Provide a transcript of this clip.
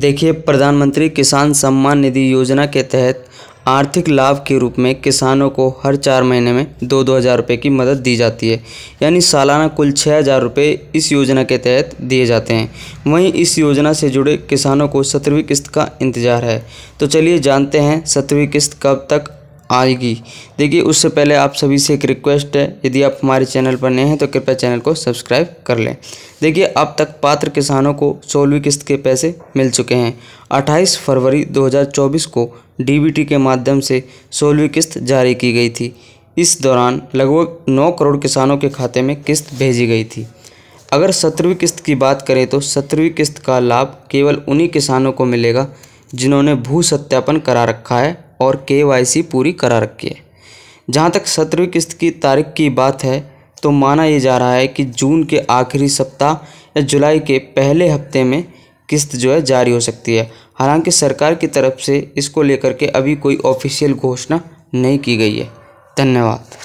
देखिए प्रधानमंत्री किसान सम्मान निधि योजना के तहत आर्थिक लाभ के रूप में किसानों को हर चार महीने में दो दो हज़ार रुपये की मदद दी जाती है यानी सालाना कुल छः हज़ार रुपये इस योजना के तहत दिए जाते हैं वहीं इस योजना से जुड़े किसानों को सत्रहवीं किस्त का इंतजार है तो चलिए जानते हैं सत्रहवीं किस्त कब तक आएगी देखिए उससे पहले आप सभी से एक रिक्वेस्ट है यदि आप हमारे चैनल पर नए हैं तो कृपया चैनल को सब्सक्राइब कर लें देखिए अब तक पात्र किसानों को सोलहवीं किस्त के पैसे मिल चुके हैं 28 फरवरी 2024 को डीबीटी के माध्यम से सोलहवीं किस्त जारी की गई थी इस दौरान लगभग नौ करोड़ किसानों के खाते में किस्त भेजी गई थी अगर सत्रहवीं किस्त की बात करें तो सत्रहवीं किस्त का लाभ केवल उन्हीं किसानों को मिलेगा जिन्होंने भू सत्यापन करा रखा है और के पूरी करा रखी है जहाँ तक सत्रहवीं किस्त की तारीख की बात है तो माना यह जा रहा है कि जून के आखिरी सप्ताह या जुलाई के पहले हफ्ते में किस्त जो है जारी हो सकती है हालांकि सरकार की तरफ से इसको लेकर के अभी कोई ऑफिशियल घोषणा नहीं की गई है धन्यवाद